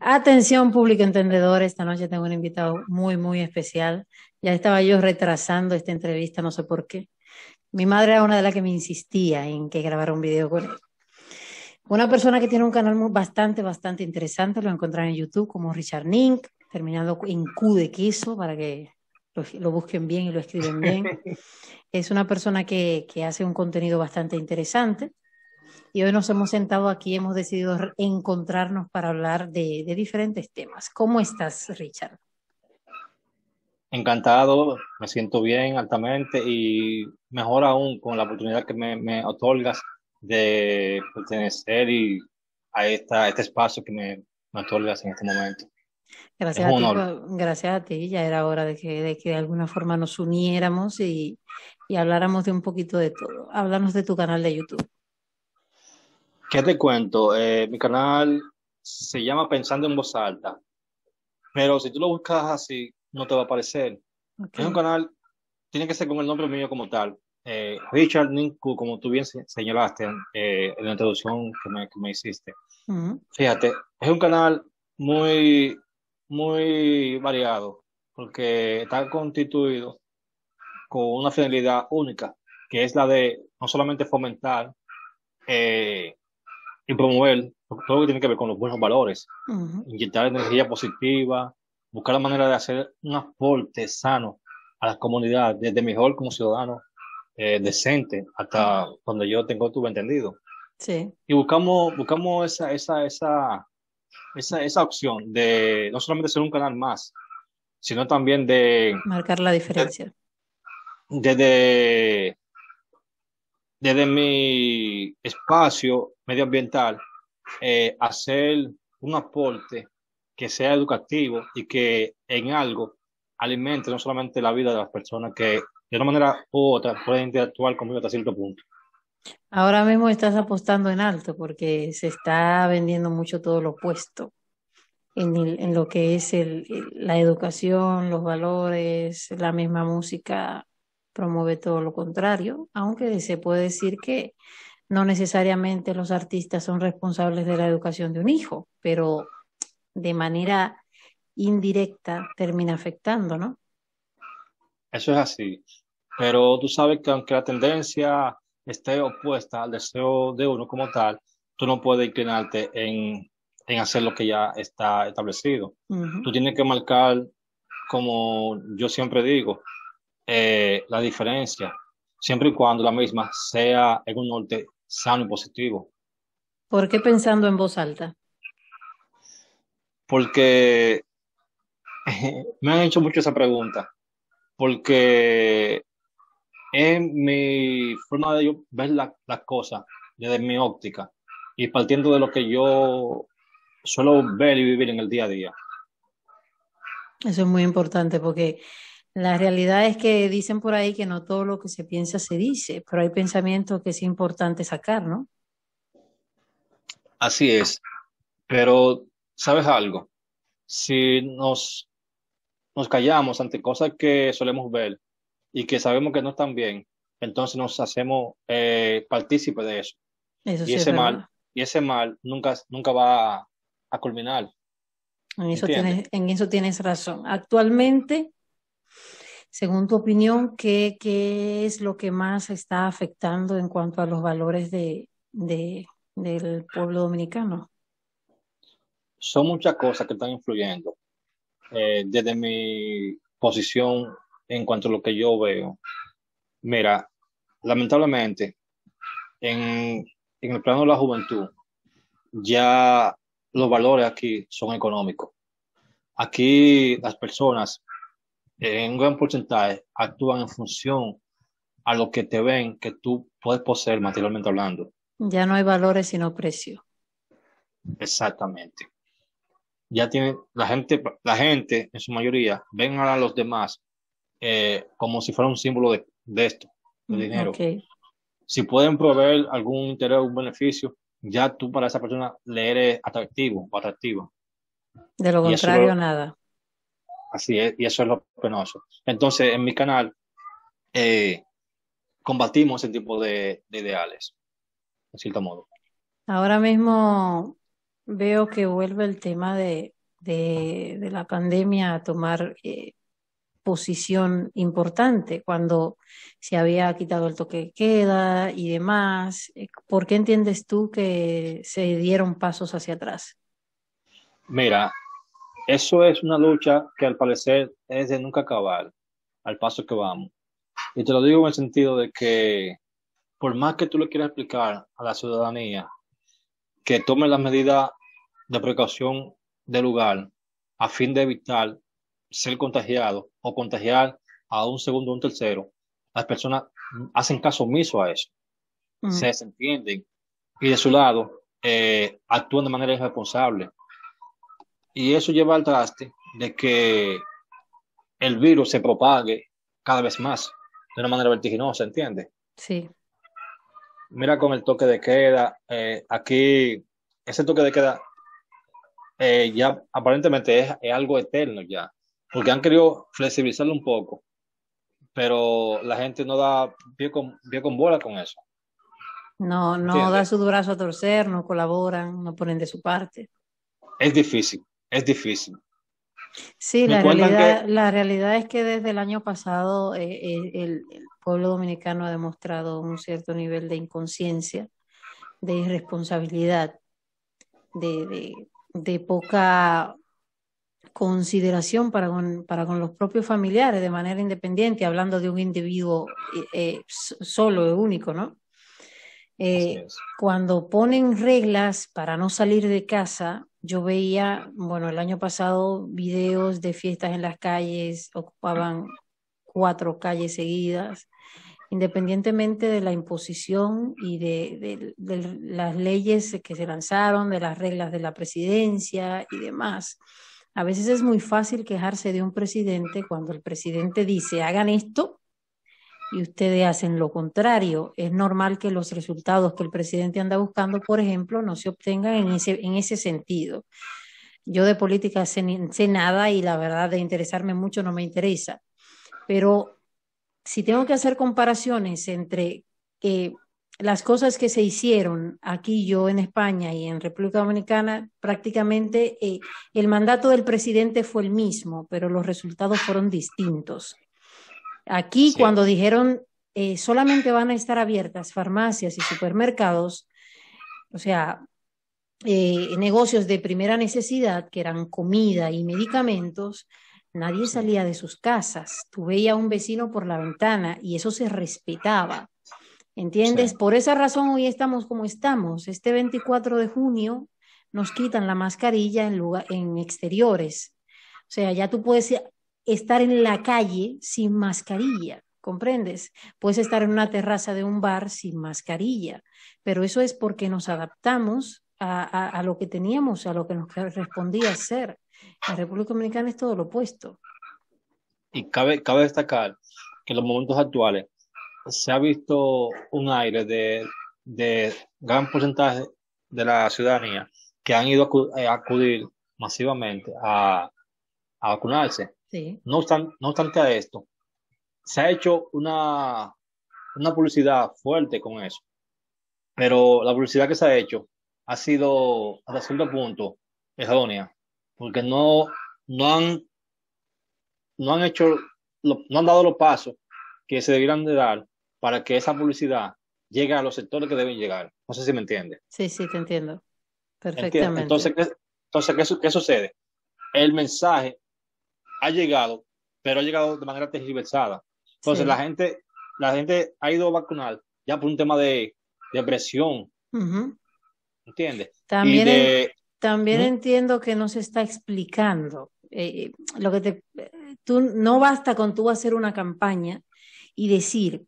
Atención público entendedor, esta noche tengo un invitado muy, muy especial. Ya estaba yo retrasando esta entrevista, no sé por qué. Mi madre era una de las que me insistía en que grabara un video con él. Una persona que tiene un canal bastante, bastante interesante, lo encontrarán en YouTube como Richard Nink, terminando en Q de queso para que lo, busquen bien y lo escriban bien. es una persona que, que hace un contenido bastante interesante y hoy nos hemos sentado aquí, hemos decidido encontrarnos para hablar de, diferentes temas. ¿Cómo estás, Richard? Encantado, me siento bien altamente y mejor aún con la oportunidad que me, otorgas de pertenecer a, este espacio que me, otorgas en este momento. Gracias a, ti, gracias a, ti, ya era hora de que, de alguna forma nos uniéramos y, y habláramos de un poquito de todo. Háblanos de tu canal de YouTube. ¿Qué te cuento? Eh, mi canal se llama Pensando en Voz Alta, pero si tú lo buscas así, no te va a aparecer. Es un canal, tiene que ser con el nombre mío como tal. Eh, Richard Ninku, como tú bien señalaste eh, en la introducción que me, hiciste. Fíjate, es un canal muy, muy variado, porque está constituido con una finalidad única, que es la de no solamente fomentar y promover todo lo que tiene que ver con los buenos valores, inyectar energía positiva, buscar la manera de hacer un aporte sano a la comunidad, desde mejor como ciudadano eh, decente hasta cuando yo tengo tu entendido. Sí. Y buscamos, buscamos esa, esa, esa, esa, esa opción de no solamente ser un canal más, sino también de... Marcar la diferencia. Desde desde mi espacio medioambiental, eh, hacer un aporte que sea educativo y que en algo alimente no solamente la vida de las personas que de una manera u otra pueden interactuar conmigo hasta cierto punto. Ahora mismo estás apostando en alto porque se está vendiendo mucho todo lo opuesto en, lo que es la educación, los valores, la misma música promueve todo lo contrario, aunque se puede decir que no necesariamente los artistas son responsables de la educación de un hijo, pero de manera indirecta termina afectando, ¿no? Eso es así. Pero tú sabes que aunque la tendencia esté opuesta al deseo de uno como tal, tú no puedes inclinarte en, en hacer lo que ya está establecido. Tú tienes que marcar, como yo siempre digo, eh, la diferencia, siempre y cuando la misma sea en un norte sano y positivo. ¿Por qué pensando en voz alta? Porque me han hecho mucho esa pregunta, porque en mi forma de yo ver las cosas desde mi óptica y partiendo de lo que yo suelo ver y vivir en el día a día. Eso es muy importante porque la realidad es que dicen por ahí que no todo lo que se piensa se dice, pero hay pensamientos que es importante sacar, ¿no? Así es. Pero, ¿sabes algo? Si nos, nos callamos ante cosas que solemos ver y que sabemos que no están bien, entonces nos hacemos eh, partícipes de eso. y, ese mal, y ese mal nunca, nunca va a, culminar. en eso tienes razón. Actualmente según tu opinión, ¿qué, es lo que más está afectando en cuanto a los valores de, del pueblo dominicano? Son muchas cosas que están influyendo. Eh, desde mi posición en cuanto a lo que yo veo, mira, lamentablemente, en, en el plano de la juventud, ya los valores aquí son económicos. Aquí las personas eh, en gran porcentaje actúan en función a lo que te ven que tú puedes poseer materialmente hablando. Ya no hay valores sino precio. Exactamente. Ya tiene la gente, la gente en su mayoría ven a los demás eh, como si fuera un símbolo de, esto, de mm, dinero. Si pueden proveer algún interés, un beneficio, ya tú para esa persona le eres atractivo o atractiva. De lo contrario, nada. Así es, y eso es lo penoso. Entonces, en mi canal eh, combatimos ese tipo de, ideales, de cierto modo. Ahora mismo veo que vuelve el tema de, la pandemia a tomar eh, posición importante cuando se había quitado el toque de queda y demás. Eh, ¿Por qué entiendes tú que se dieron pasos hacia atrás? Mira, eso es una lucha que al parecer es de nunca acabar, al paso que vamos. Y te lo digo en el sentido de que por más que tú le quieras explicar a la ciudadanía que tome las medidas de precaución de lugar a fin de evitar ser contagiado o contagiar a un segundo o un tercero, las personas hacen caso omiso a eso, mm. se desentienden y de su lado eh, actúan de manera irresponsable. Y eso lleva al traste de que el virus se propague cada vez más de una manera vertiginosa, ¿entiendes? Sí. Mira con el toque de queda, eh, aquí ese toque de queda eh, ya aparentemente es, algo eterno ya, porque han querido flexibilizarlo un poco, pero la gente no da pie con, con bola con eso. No, no da su brazo a torcer, no colaboran, no ponen de su parte. Es difícil, es difícil. Sí, la realidad, la realidad, es que desde el año pasado eh, eh, el, pueblo dominicano ha demostrado un cierto nivel de inconsciencia, de irresponsabilidad, de, poca consideración para con, para con, los propios familiares de manera independiente, hablando de un individuo eh, solo y único, ¿no? Eh, cuando ponen reglas para no salir de casa, yo veía, bueno, el año pasado videos de fiestas en las calles, ocupaban cuatro calles seguidas, independientemente de la imposición y de, de, de las leyes que se lanzaron, de las reglas de la presidencia y demás. A veces es muy fácil quejarse de un presidente cuando el presidente dice, hagan esto y ustedes hacen lo contrario. Es normal que los resultados que el presidente anda buscando, por ejemplo, no se obtengan en ese, sentido. Yo de política sé, nada y la verdad de interesarme mucho no me interesa. Pero si tengo que hacer comparaciones entre las cosas que se hicieron aquí yo en España y en República Dominicana, prácticamente eh, el mandato del presidente fue el mismo, pero los resultados fueron distintos. Aquí cuando dijeron eh, solamente van a estar abiertas farmacias y supermercados, o sea, eh, negocios de primera necesidad, que eran comida y medicamentos, nadie salía de sus casas. Tú veías a un vecino por la ventana y eso se respetaba. ¿Entiendes? Por esa razón hoy estamos como estamos. Este 24 de junio nos quitan la mascarilla en, en exteriores. O sea, ya tú puedes estar en la calle sin mascarilla, ¿comprendes? Puedes estar en una terraza de un bar sin mascarilla, pero eso es porque nos adaptamos a, lo que teníamos, a lo que nos correspondía ser. La República Dominicana es todo lo opuesto. Y cabe, cabe destacar que en los momentos actuales se ha visto un aire de, gran porcentaje de la ciudadanía que han ido a eh, acudir masivamente a, a vacunarse no, obstante, no a esto, se ha hecho una, una publicidad fuerte con eso, pero la publicidad que se ha hecho ha sido hasta cierto punto errónea, porque no, no, han, no han hecho, no han dado los pasos que se debieran de dar para que esa publicidad llegue a los sectores que deben llegar. No sé si me entiende. Sí, sí, te entiendo. Perfectamente. Entonces, entonces ¿qué, ¿qué, sucede? El mensaje ha llegado, pero ha llegado de manera tergiversada. Entonces la gente, la gente ha ido a vacunar ya por un tema de depresión. ¿Entiendes? También, también ¿Mm? entiendo que no se está explicando. Eh, eh, lo que te, tú no basta con tú hacer una campaña y decir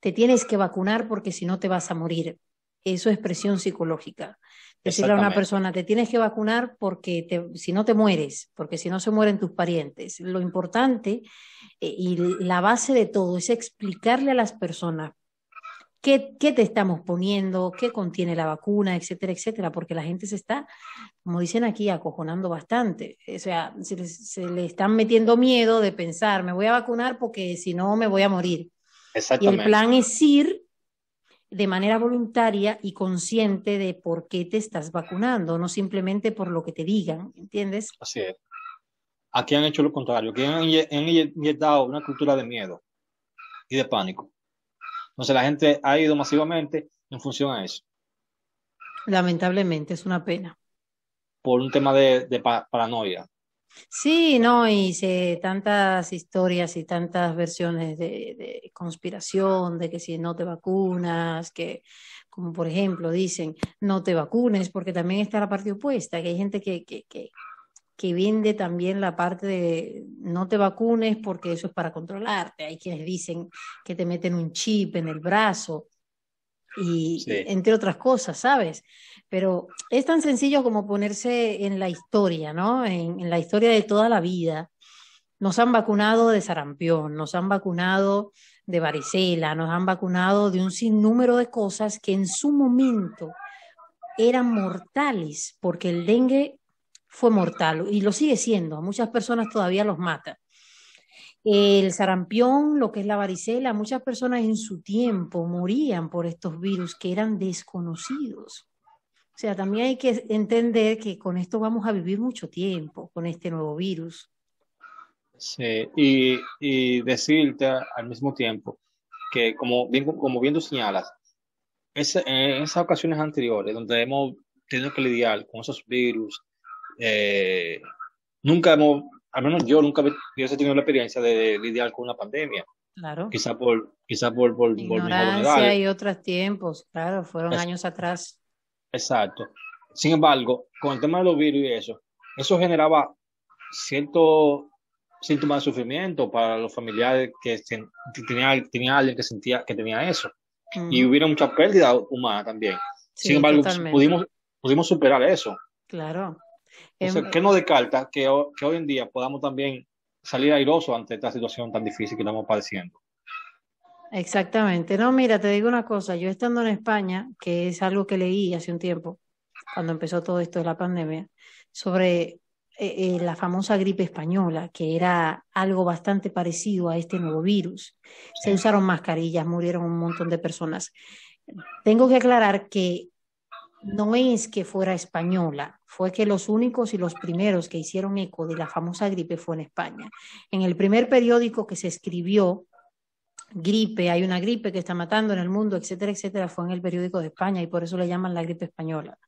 te tienes que vacunar porque si no te vas a morir. Eso es presión psicológica. Decirle a una persona, te tienes que vacunar porque si no te mueres, porque si no se mueren tus parientes. Lo importante eh, y la base de todo es explicarle a las personas qué, qué te estamos poniendo, qué contiene la vacuna, etcétera, etcétera, porque la gente se está, como dicen aquí, acojonando bastante. O sea, se le, se le están metiendo miedo de pensar, me voy a vacunar porque si no me voy a morir. Y el plan es ir de manera voluntaria y consciente de por qué te estás vacunando, no simplemente por lo que te digan, ¿entiendes? Así es. Aquí han hecho lo contrario, Aquí han inyectado una cultura de miedo y de pánico. Entonces la gente ha ido masivamente en función a eso. Lamentablemente, es una pena. Por un tema de paranoia, Sí, no, hice tantas historias y tantas versiones de, de, conspiración, de que si no te vacunas, que como por ejemplo dicen, no te vacunes, porque también está la parte opuesta, que hay gente que, que, que, que vende también la parte de no te vacunes porque eso es para controlarte. Hay quienes dicen que te meten un chip en el brazo y entre otras cosas, ¿sabes? Pero es tan sencillo como ponerse en la historia, ¿no? En, la historia de toda la vida. Nos han vacunado de sarampión, nos han vacunado de varicela, nos han vacunado de un sinnúmero de cosas que en su momento eran mortales, porque el dengue fue mortal y lo sigue siendo. A muchas personas todavía los mata el sarampión, lo que es la varicela, muchas personas en su tiempo morían por estos virus que eran desconocidos. O sea, también hay que entender que con esto vamos a vivir mucho tiempo, con este nuevo virus. Sí, y, y decirte al mismo tiempo que, como bien, como señalas, es, en esas ocasiones anteriores donde hemos tenido que lidiar con esos virus, eh, nunca hemos al menos yo nunca hubiese tenido la experiencia de lidiar con una pandemia. Claro. Quizá por, quizá por, por, Ignorancia hay otros tiempos, claro, fueron años atrás. Exacto. Sin embargo, con el tema de los virus y eso, eso generaba cierto síntomas de sufrimiento para los familiares que, tenía alguien que sentía que tenía eso. Y hubiera mucha pérdida humana también. Sin embargo, pudimos, pudimos superar eso. Claro. Que em, ¿Qué nos calta que, hoy en día podamos también salir airoso ante esta situación tan difícil que estamos padeciendo? Exactamente. No, mira, te digo una cosa. Yo estando en España, que es algo que leí hace un tiempo, cuando empezó todo esto de la pandemia, sobre eh, eh, la famosa gripe española, que era algo bastante parecido a este nuevo virus. Se usaron mascarillas, murieron un montón de personas. Tengo que aclarar que no es que fuera española, fue que los únicos y los primeros que hicieron eco de la famosa gripe fue en España. En el primer periódico que se escribió, gripe, hay una gripe que está matando en el mundo, etcétera, etcétera, fue en el periódico de España y por eso le llaman la gripe española.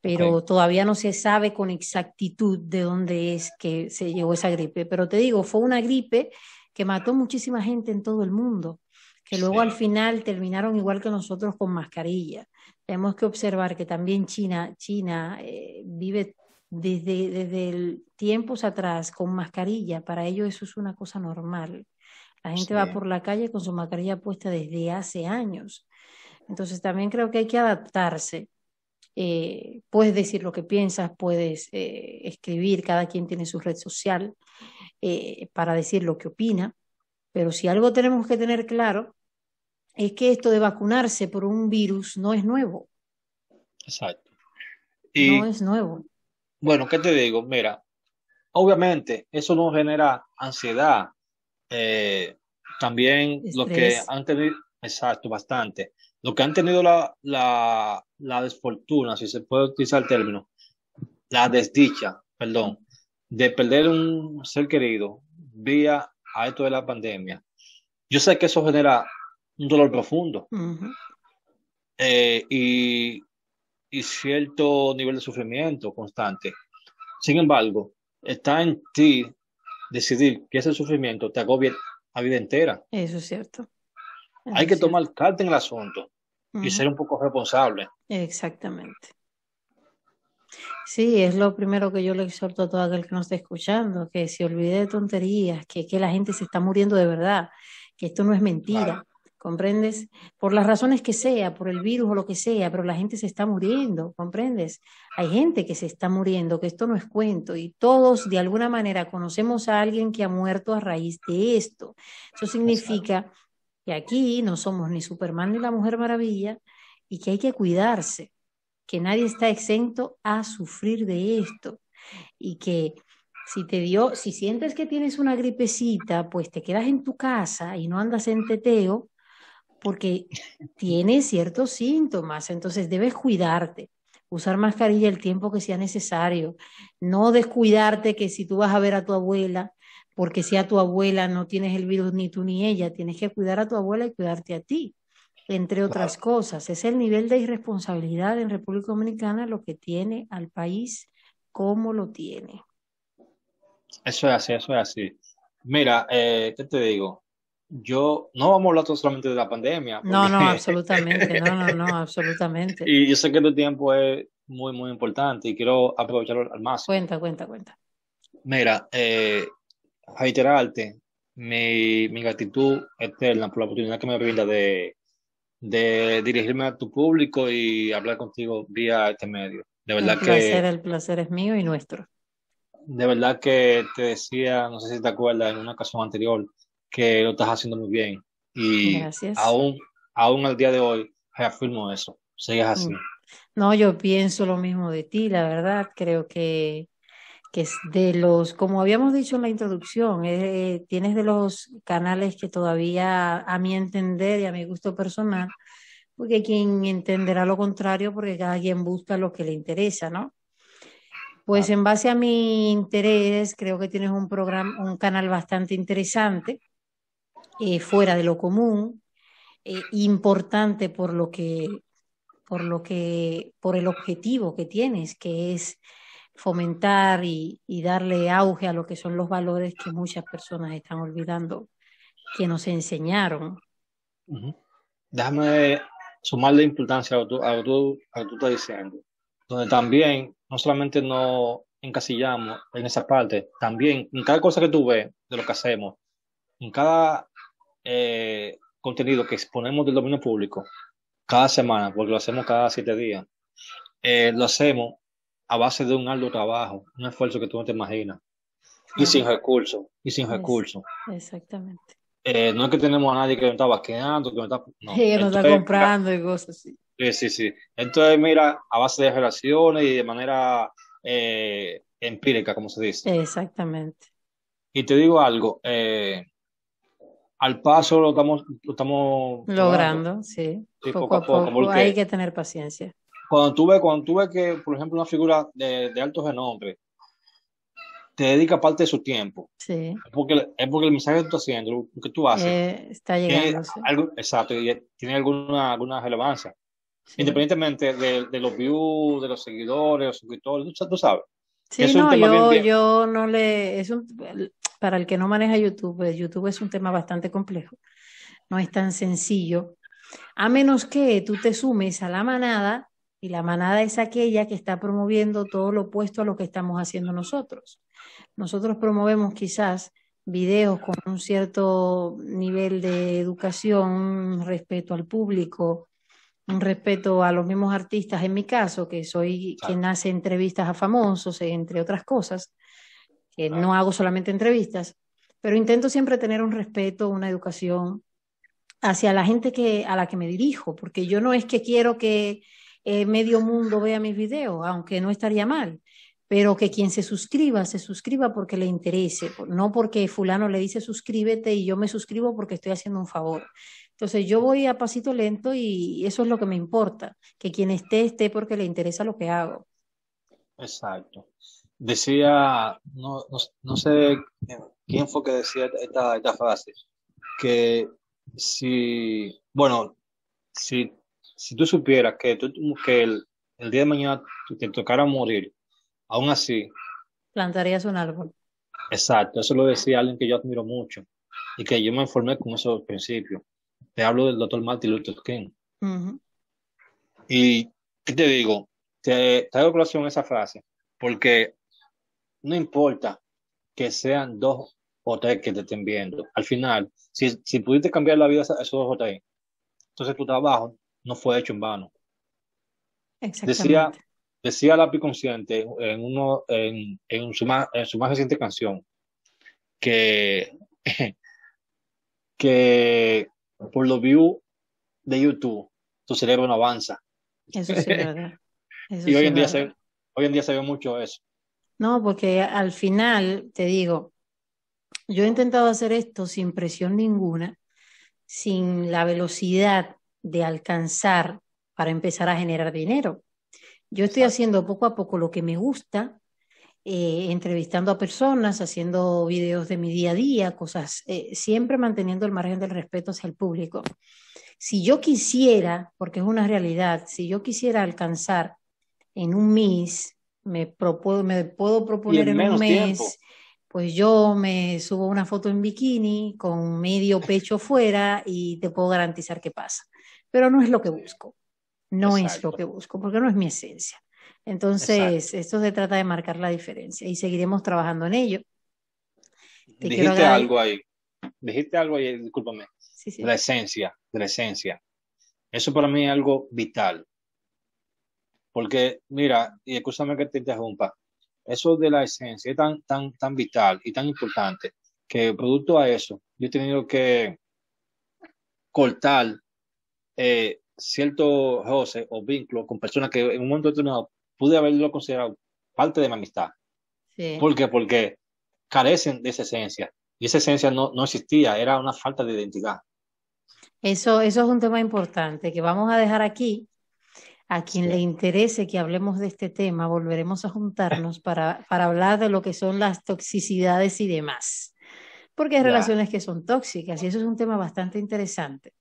Pero todavía no se sabe con exactitud de dónde es que se llegó esa gripe. Pero te digo, fue una gripe que mató muchísima gente en todo el mundo que luego al final terminaron igual que nosotros con mascarilla. Tenemos que observar que también China, China eh, vive desde, tiempos atrás con mascarilla, para ellos eso es una cosa normal. La gente va por la calle con su mascarilla puesta desde hace años. Entonces también creo que hay que adaptarse. Eh, puedes decir lo que piensas, puedes eh, escribir, cada quien tiene su red social para decir lo que opina, pero si algo tenemos que tener claro es que esto de vacunarse por un virus no es nuevo. Exacto. no es nuevo. Bueno, ¿qué te digo? Mira, obviamente eso no genera ansiedad. Eh, también lo que han tenido, exacto, bastante. Lo que han tenido la, la desfortuna, si se puede utilizar el término, la desdicha, perdón, de perder un ser querido vía a esto de la pandemia. Yo sé que eso genera un dolor profundo eh, y, cierto nivel de sufrimiento constante. Sin embargo, está en ti decidir que ese sufrimiento te agobie a vida entera. Eso es cierto. Hay que tomar carta en el asunto y ser un poco responsable. Exactamente. Sí, es lo primero que yo le exhorto a todo aquel que nos está escuchando, que se olvide de tonterías, que, la gente se está muriendo de verdad, que esto no es mentira, ¿comprendes? Por las razones que sea, por el virus o lo que sea, pero la gente se está muriendo, ¿comprendes? Hay gente que se está muriendo, que esto no es cuento, y todos de alguna manera conocemos a alguien que ha muerto a raíz de esto. Eso significa que aquí no somos ni Superman ni la Mujer Maravilla y que hay que cuidarse, que nadie está exento a sufrir de esto y que si te dio, si sientes que tienes una gripecita, pues te quedas en tu casa y no andas en teteo, porque tiene ciertos síntomas, entonces debes cuidarte, usar mascarilla el tiempo que sea necesario, no descuidarte que si tú vas a ver a tu abuela, porque si a tu abuela no tienes el virus ni tú ni ella, tienes que cuidar a tu abuela y cuidarte a ti, entre otras cosas. Es el nivel de irresponsabilidad en República Dominicana lo que tiene al país, como lo tiene. Eso es así, eso es así. Mira, eh, ¿qué te digo? yo no vamos a hablar solamente de la pandemia. No, no, absolutamente, no, no, no, absolutamente. y yo sé que tu tiempo es muy, muy importante y quiero aprovecharlo al máximo. Cuenta, cuenta, cuenta. Mira, eh, reiterarte mi, mi gratitud eterna por la oportunidad que me brinda de, de dirigirme a tu público y hablar contigo vía este medio. De verdad que... el placer es mío y nuestro. De verdad que te decía, no sé si te acuerdas, en una ocasión anterior, que lo estás haciendo muy bien. Y aún, aún al día de hoy reafirmo eso, sigas así. Mm. No, yo pienso lo mismo de ti, la verdad, creo que, es de los, como habíamos dicho en la introducción, eh, tienes de los canales que todavía, a mi entender y a mi gusto personal, porque quien entenderá lo contrario, porque cada quien busca lo que le interesa, ¿no? Pues en base a mi interés, creo que tienes un programa, un canal bastante interesante eh, fuera de lo común, eh, importante por lo que, por lo que, por el objetivo que tienes, que es fomentar y, darle auge a lo que son los valores que muchas personas están olvidando, que nos enseñaron. Déjame sumarle importancia a lo, que tú, estás diciendo, donde también no solamente nos encasillamos en esa parte, también en cada cosa que tú ves de lo que hacemos, en cada eh, contenido que exponemos del dominio público cada semana, porque lo hacemos cada siete días, eh, lo hacemos a base de un alto trabajo, un esfuerzo que tú no te imaginas, y sin recursos, y sin recursos. Exactamente. Eh, no es que tenemos a nadie que nos está vaqueando, que nos está, está comprando y cosas así. Sí, sí, sí. Entonces, mira, a base de relaciones y de manera empírica, como se dice. Exactamente. Y te digo algo, eh, al paso lo estamos, estamos logrando, Sí. poco, a poco. hay que tener paciencia. Cuando tú ves, cuando que, por ejemplo, una figura de, de alto renombre te dedica parte de su tiempo. Sí. Es porque, es porque el mensaje que tú estás haciendo, lo que tú haces. Eh, está llegando. algo, exacto, y tiene alguna, alguna relevancia. Independientemente de, de, los views, de los seguidores, los suscriptores, tú, sabes. Sí, no, yo, yo no le. Es un, para el que no maneja YouTube, pues YouTube es un tema bastante complejo, no es tan sencillo, a menos que tú te sumes a la manada y la manada es aquella que está promoviendo todo lo opuesto a lo que estamos haciendo nosotros. Nosotros promovemos quizás videos con un cierto nivel de educación, respeto al público, un respeto a los mismos artistas, en mi caso, que soy quien hace entrevistas a famosos, entre otras cosas. No hago solamente entrevistas, pero intento siempre tener un respeto, una educación hacia la gente que, a la que me dirijo, porque yo no es que quiero que eh, medio mundo vea mis videos, aunque no estaría mal, pero que quien se suscriba, se suscriba porque le interese, no porque fulano le dice suscríbete y yo me suscribo porque estoy haciendo un favor. Entonces yo voy a pasito lento y eso es lo que me importa, que quien esté esté porque le interesa lo que hago. Exacto decía, no, no, sé quién fue que decía esta, esta frase, que si, bueno, si, si tú supieras que, que el, día de mañana te tocara morir, aún así... Plantarías un árbol. Exacto, eso lo decía alguien que yo admiro mucho y que yo me informé con esos principios. Te hablo del doctor Martin Luther King. Y, ¿qué te digo? Te, traigo esa frase porque no importa que sean dos o tres que te estén viendo. Al final, si, pudiste cambiar la vida a esos dos o tres, entonces tu trabajo no fue hecho en vano. Decía, decía la Consciente en, uno, en, en, su más, reciente canción que, que por los views de YouTube tu cerebro no avanza. y hoy, en día se, hoy en día se ve mucho eso. ¿no? Porque al final, te digo, yo he intentado hacer esto sin presión ninguna, sin la velocidad de alcanzar para empezar a generar dinero. Yo estoy haciendo poco a poco lo que me gusta, eh, entrevistando a personas, haciendo videos de mi día a día, cosas, eh, siempre manteniendo el margen del respeto hacia el público. Si yo quisiera, porque es una realidad, si yo quisiera alcanzar en un mes me, me puedo proponer en, un mes, pues yo me subo una foto en bikini con medio pecho fuera y te puedo garantizar que pasa. Pero no es lo que busco, no es lo que busco, porque no es mi esencia. Entonces, esto se trata de marcar la diferencia y seguiremos trabajando en ello. dijiste algo ahí, dijiste algo ahí, discúlpame, la esencia, la esencia. Eso para mí es algo vital. Porque, mira, y escúchame que te interrumpa, eso de la esencia es tan, tan, tan vital y tan importante que producto a eso yo he tenido que cortar ciertos eh, cierto o vínculo con personas que en un momento determinado pude haberlo considerado parte de mi amistad. Sí. ¿Por qué? Porque carecen de esa esencia. Y esa esencia no, no existía, era una falta de identidad. Eso, eso es un tema importante que vamos a dejar aquí a quien le interese que hablemos de este tema, volveremos a juntarnos para, hablar de lo que son las toxicidades y demás. Porque hay relaciones que son tóxicas y eso es un tema bastante interesante.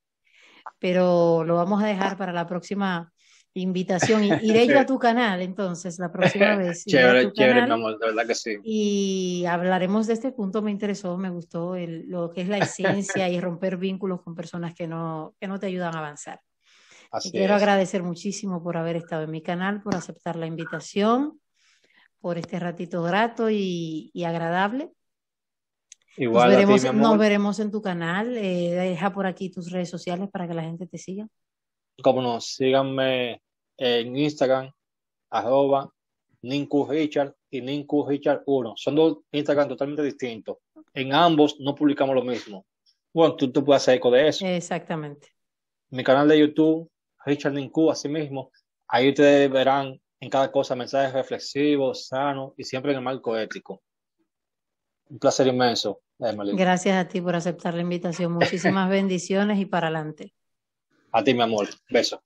Pero lo vamos a dejar para la próxima invitación. Iré yo a tu canal entonces la próxima vez. chévere, Y hablaremos de este punto, me interesó, me gustó lo que es la esencia y romper vínculos con personas que no te ayudan a avanzar quiero agradecer muchísimo por haber estado en mi canal, por aceptar la invitación, por este ratito grato y, agradable. Igual nos veremos, en tu canal. Eh, deja por aquí tus redes sociales para que la gente te siga. Como no, síganme en Instagram, arroba Ninku Richard y Ninku Richard 1. Son dos Instagram totalmente distintos. En ambos no publicamos lo mismo. Bueno, tú, tú puedes hacer eco de eso. Exactamente. Mi canal de YouTube, Richard Ninku así mismo. Ahí ustedes verán en cada cosa mensajes reflexivos, sanos y siempre en el marco ético. Un placer inmenso. Gracias a ti por aceptar la invitación. Muchísimas bendiciones y para adelante. A ti, mi amor. Beso.